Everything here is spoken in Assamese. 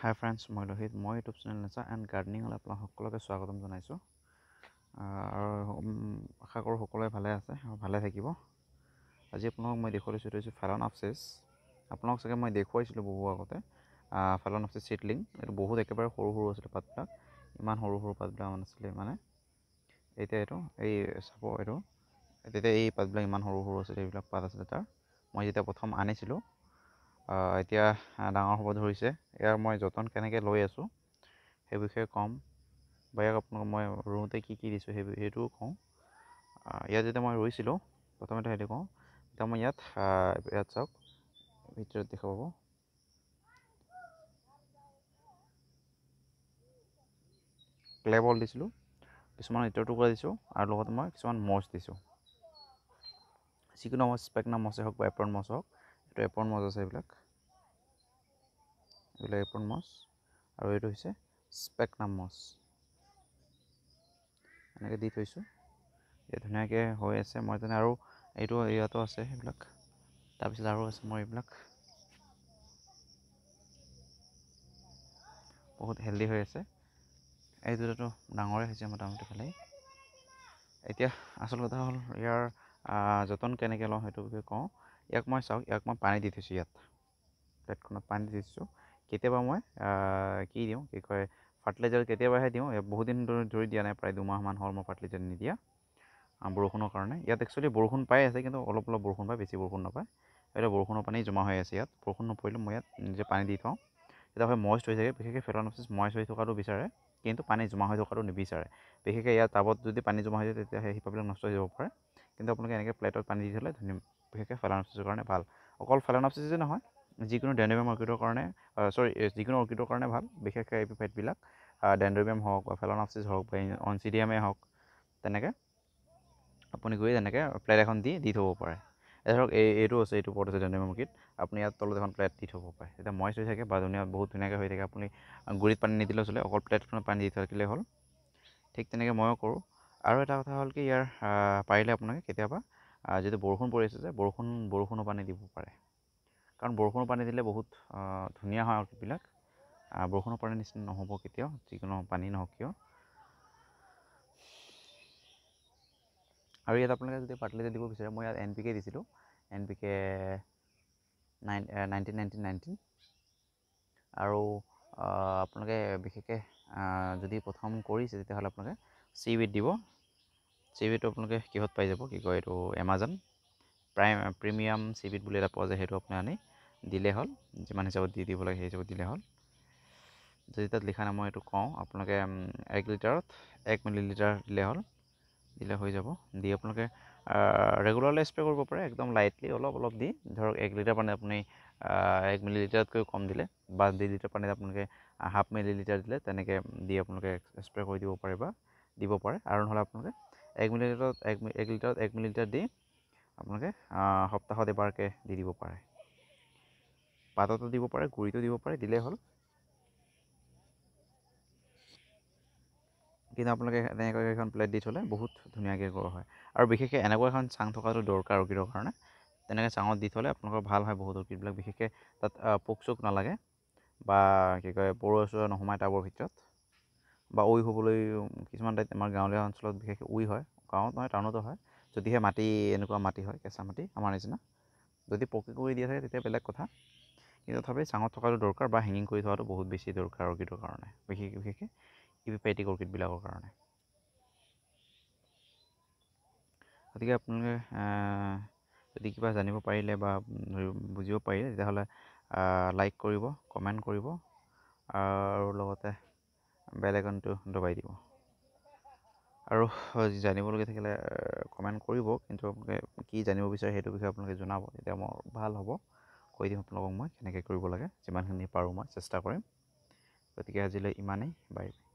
হাই ফ্ৰেণ্ডছ মই লোহিত মই ইউটিউব চেনেল নেচা এণ্ড গাৰ্ডেনিঙলৈ আপোনাক সকলোকে স্বাগতম জনাইছোঁ আৰু আশা কৰোঁ সকলোৱে ভালে আছে ভালে থাকিব আজি আপোনালোকক মই দেখুৱাই থৈছোঁ হৈছোঁ ফেলন আফচেছ আপোনালোক চাগে মই দেখুৱাইছিলোঁ বহু আগতে ফেলন আফচেছ চিটলিং এইটো বহুত একেবাৰে সৰু সৰু আছিলে পাতবিলাক ইমান সৰু সৰু পাতবিলাক আছিলে মানে এতিয়া এইটো এই চাব এইটো তেতিয়া এই পাতবিলাক ইমান সৰু সৰু আছিলে এইবিলাক পাত আছিলে তাৰ মই যেতিয়া প্ৰথম আনিছিলোঁ এতিয়া ডাঙৰ হ'ব ধৰিছে ইয়াৰ মই যতন কেনেকৈ লৈ আছোঁ সেই বিষয়ে ক'ম বা ইয়াক আপোনালোকক মই ৰুওঁতে কি কি দিছোঁ সেই সেইটোও কওঁ ইয়াত যেতিয়া মই ৰুইছিলোঁ প্ৰথমতে সেইটো কওঁ এতিয়া মই ইয়াত ইয়াত চাওক ভিতৰত দেখা পাব বল দিছিলোঁ কিছুমান ইটৰ টুকুৰা দিছোঁ আৰু লগতে মই কিছুমান মছ দিছোঁ যিকোনো মছ স্পেকনা মছেই হওক বা এপ্ৰন মছ হওক এইটো এপন মজ আছে এইবিলাক এইবিলাক এপন মজ আৰু এইটো হৈছে স্পেকনাম মজ এনেকৈ দি থৈছোঁ এতিয়া ধুনীয়াকৈ হৈ আছে মই জানো আৰু এইটো ইয়াতো আছে সেইবিলাক তাৰপিছত আৰু আছে মই এইবিলাক বহুত হেল্ডি হৈ আছে এই দুটাটো ডাঙৰে হৈছে মোটামুটি ভালেই এতিয়া আচল কথা হ'ল ইয়াৰ যতন কেনেকৈ লওঁ সেইটো বিষয়ে কওঁ ইয়াক মই চাওক ইয়াক মই পানী দি থৈছোঁ ইয়াত প্লেটখনত পানী দি থৈছোঁ কেতিয়াবা মই কি দিওঁ কি কয় ফাৰ্টিলাইজাৰ কেতিয়াবাহে দিওঁ বহুদিন ধৰি দিয়া নাই প্ৰায় দুমাহমান হ'ল মই ফাৰ্টিলাইজাৰ নিদিয়া বৰষুণৰ কাৰণে ইয়াত একচুৱেলি বৰষুণ পাই আছে কিন্তু অলপ অলপ বৰষুণ পায় বেছি বৰষুণ নাপায় এতিয়া বৰষুণৰ পানী জমা হৈ আছে ইয়াত বৰষুণ নপৰিলেও মই ইয়াত নিজে পানী দি থওঁ তেতিয়া হয় মইষ্ট হৈ থাকে বিশেষকৈ ফেলনচিছ মইষ্ট হৈ থকাটো বিচাৰে কিন্তু পানী জমা হৈ থকাটো নিবিচাৰে বিশেষকৈ ইয়াৰ টাবত যদি পানী জমা হৈ যায় তেতিয়া সেই শিপাবিলাক নষ্ট হৈ যাব পাৰে কিন্তু আপোনালোকে এনেকৈ প্লেটত পানী দি থ'লে ধুনীয়া বিশেষকৈ ফেলানপচিছৰ কাৰণে ভাল অকল ফেলানপচিছে নহয় যিকোনো ডেনোবিয়াম অৰ্কিডৰ কাৰণে চৰি যিকোনো অৰ্কিডৰ কাৰণে ভাল বিশেষকৈ এই এপিফাইটবিলাক ডেনড্ৰবিয়াম হওক বা ফেলানপচিছ হওক বা অনচিডিয়ামেই হওক তেনেকৈ আপুনি গৈ তেনেকৈ প্লেট এখন দি দি থ'ব পাৰে ধৰক এই এইটো আছে এইটো ওপৰত আছে ডেনিয়াম অৰ্কিড আপুনি ইয়াত তলত এখন প্লেট দি থ'ব পাৰে এতিয়া মই হৈ থাকে বা ধুনীয়া বহুত ধুনীয়াকৈ হৈ থাকে আপুনি গুৰিত পানী নিদিলেও চলে অকল প্লেটখনত পানী দি থাকিলেই হ'ল ঠিক তেনেকৈ ময়ো কৰোঁ আৰু এটা কথা হ'ল কি ইয়াৰ পাৰিলে আপোনালোকে কেতিয়াবা যিটো বৰষুণ পৰি আছে যে বৰষুণ বৰষুণৰ পানী দিব পাৰে কাৰণ বৰষুণৰ পানী দিলে বহুত ধুনীয়া হয় আৰ্টবিলাক বৰষুণৰ পানীৰ নিচিনা নহ'ব কেতিয়াও যিকোনো পানী নহওক কিয় আৰু ইয়াত আপোনালোকে যদি পাৰ্টিলাইজাৰ দিব বিচাৰে মই ইয়াত এন পি কে দিছিলোঁ এন পি কে আৰু আপোনালোকে বিশেষকৈ যদি প্ৰথম কৰিছে তেতিয়াহ'লে আপোনালোকে চিবিট দিব চিবিটো আপোনালোকে কিহত পাই যাব কি কয় এইটো এমাজন প্ৰাইম প্ৰিমিয়াম চিবিট বুলি এটা পোৱা যায় সেইটো আপুনি আনি দিলে হ'ল যিমান হিচাপত দি দিব লাগে সেই হিচাপত দিলে হ'ল যদি তাত লিখা নাই মই এইটো কওঁ আপোনালোকে এক লিটাৰত এক মিলি লিটাৰ দিলে হ'ল দিলে হৈ যাব দি আপোনালোকে ৰেগুলাৰলি স্প্ৰে কৰিব পাৰে একদম লাইটলি অলপ অলপ দি ধৰক এক লিটাৰ পানীত আপুনি এক মিলি লিটাৰতকৈ কম দিলে বা ডেৰ লিটাৰ পানীত আপোনালোকে হাফ মিলি লিটাৰ দিলে তেনেকৈ দি আপোনালোকে স্প্ৰে কৰি দিব পাৰিবা দিব পাৰে আৰু নহ'লে আপোনালোকে এক মিলিলিটাৰত এক এক লিটাৰত এক মিলি মিলিলিটাৰ দি আপোনালোকে সপ্তাহত এবাৰকৈ দি দিব পাৰে পাততো দিব পাৰে গুৰিটো দিব পাৰে দিলেই হ'ল কিন্তু আপোনালোকে তেনেকৈ এখন প্লেট দি থ'লে বহুত ধুনীয়াকৈ গৰম হয় আৰু বিশেষকৈ এনেকুৱা এখন চাং থকাটো দৰকাৰ অৰ্কিডৰ কাৰণে তেনেকৈ চাঙত দি থ'লে আপোনালোকৰ ভাল হয় বহুত অৰ্কিডবিলাক বিশেষকৈ তাত পোক চোক নালাগে বা কি কয় পৰুৱা চৰুৱা নোসোমায় টাবৰ ভিতৰত বা উই হ'বলৈ কিছুমান ঠাইত আমাৰ গাঁৱলীয়া অঞ্চলত বিশেষকৈ উই হয় গাঁৱত নহয় টাউনতো হয় যদিহে মাটি এনেকুৱা মাটি হয় কেঁচা মাটি আমাৰ নিচিনা যদি পকী কৰি দিয়া থাকে তেতিয়া বেলেগ কথা কিন্তু তথাপি চাঙত থকাটো দৰকাৰ বা হেঙিং কৰি থকাটো বহুত বেছি দৰকাৰ অৰ্কিডৰ কাৰণে বিশেষ বিশেষকৈ পেটিক অৰ্কিডবিলাকৰ কাৰণে গতিকে আপোনালোকে যদি কিবা জানিব পাৰিলে বা বুজিব পাৰিলে তেতিয়াহ'লে লাইক কৰিব কমেণ্ট কৰিব আৰু লগতে বেলেগনটো দবাই দিব আৰু জানিবলগীয়া থাকিলে কমেণ্ট কৰিব কিন্তু আপোনালোকে কি জানিব বিচাৰে সেইটো বিষয়ে আপোনালোকে জনাব তেতিয়া মই ভাল হ'ব কৈ দিম আপোনালোকক মই কেনেকৈ কৰিব লাগে যিমানখিনি পাৰোঁ মই চেষ্টা কৰিম গতিকে আজিলৈ ইমানেই বাই